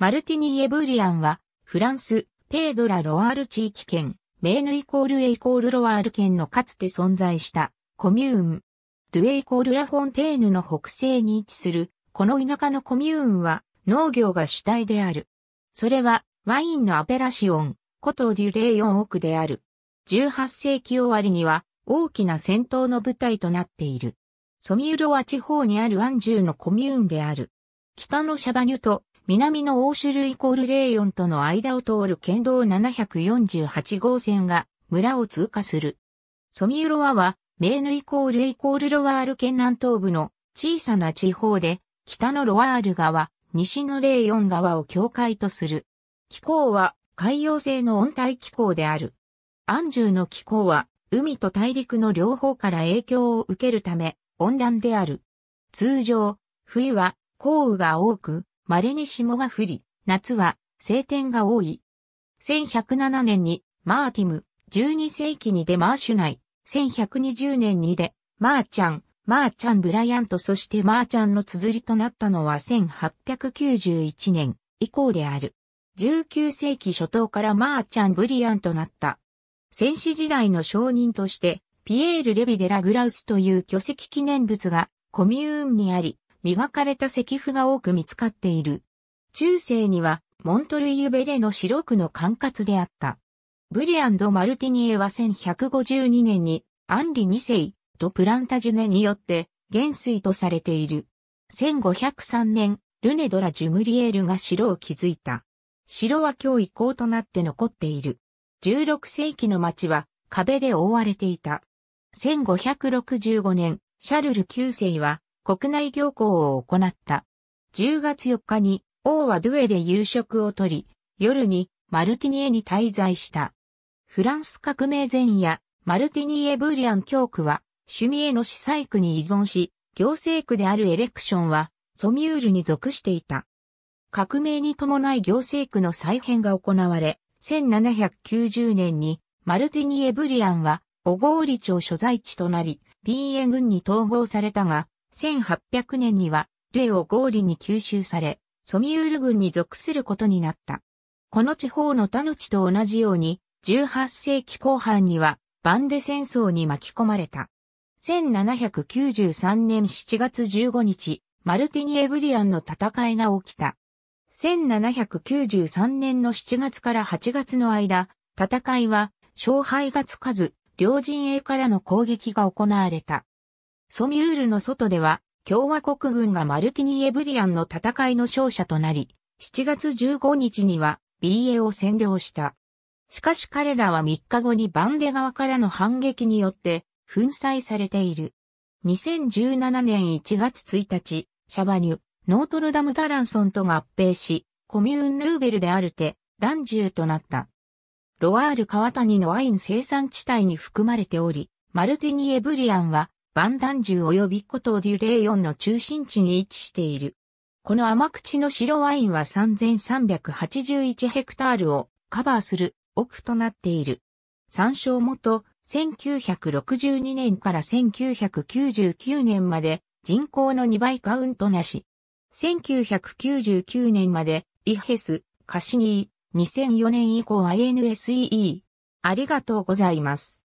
マルティニ・エブリアンは、フランス、ペードラ・ロワール地域圏、メーヌイコールエイコールロワール圏のかつて存在した、コミューン。ドゥエイコールラフォンテーヌの北西に位置する、この田舎のコミューンは、農業が主体である。それは、ワインのアペラシオン、コトーデュレイオン奥である。18世紀終わりには、大きな戦闘の舞台となっている。ソミュロワ地方にあるアンジューのコミューンである。北のシャバニュと南の欧州類イコールレイヨンとの間を通る県道748号線が村を通過する。ソミュロワは、メーヌイコールイコールロワール県南東部の小さな地方で、北のロワール川、西のレイヨン川を境界とする。気候は海洋性の温帯気候である。アンジュの気候は海と大陸の両方から影響を受けるため温暖である。通常、冬は降雨が多く、稀に霜が降り、夏は晴天が多い。1107年にマーティム、12世紀にデマーシュナイ、1120年にデ、マーチャン、マーチャンブライアントそしてマーチャンの綴りとなったのは1891年以降である。19世紀初頭からマーチャンブリアンとなった。戦死時代の証人として、ピエール・レビデラ・グラウスという巨石記念物がコミューンにあり、磨かれた石符が多く見つかっている。中世には、モントルイユベレの白区の管轄であった。ブリアンド・マルティニエは1152年に、アンリ2世とプランタジュネによって、元帥とされている。1503年、ルネドラ・ジュムリエールが城を築いた。城は今日遺構となって残っている。16世紀の町は壁で覆われていた。1565年、シャルル9世は国内行行を行った。10月4日に王はドゥエで夕食をとり、夜にマルティニエに滞在した。フランス革命前夜、マルティニエ・ブーリアン教区は、シュミエの司祭区に依存し、行政区であるエレクションは、ソミュールに属していた。革命に伴い行政区の再編が行われ、1790年にマルティニエ・ブリアンは、オゴーリ町所在地となり、ビーエ軍に統合されたが、1800年には、ルエを合理に吸収され、ソミュール軍に属することになった。この地方の他の地と同じように、18世紀後半には、バンデ戦争に巻き込まれた。1793年7月15日、マルティニエブリアンの戦いが起きた。1793年の7月から8月の間、戦いは勝敗がつかず、両陣営からの攻撃が行われた。ソミュールの外では、共和国軍がマルティニエブリアンの戦いの勝者となり、7月15日には BA を占領した。しかし彼らは3日後にバンデ側からの反撃によって粉砕されている。2017年1月1日、シャバニュ、ノートルダム・ダランソンと合併し、コミューン・ルーベルであるて、ランジューとなった。ロワール川谷のワイン生産地帯に含まれており、マルティニエブリアンはバンダンジュ及び古都デュレイヨンの中心地に位置している。この甘口の白ワインは3381ヘクタールをカバーする奥となっている。参照元、1962年から1999年まで人口の2倍カウントなし。1999年までイヘス、カシニー、2004年以降 INSEE。ありがとうございます。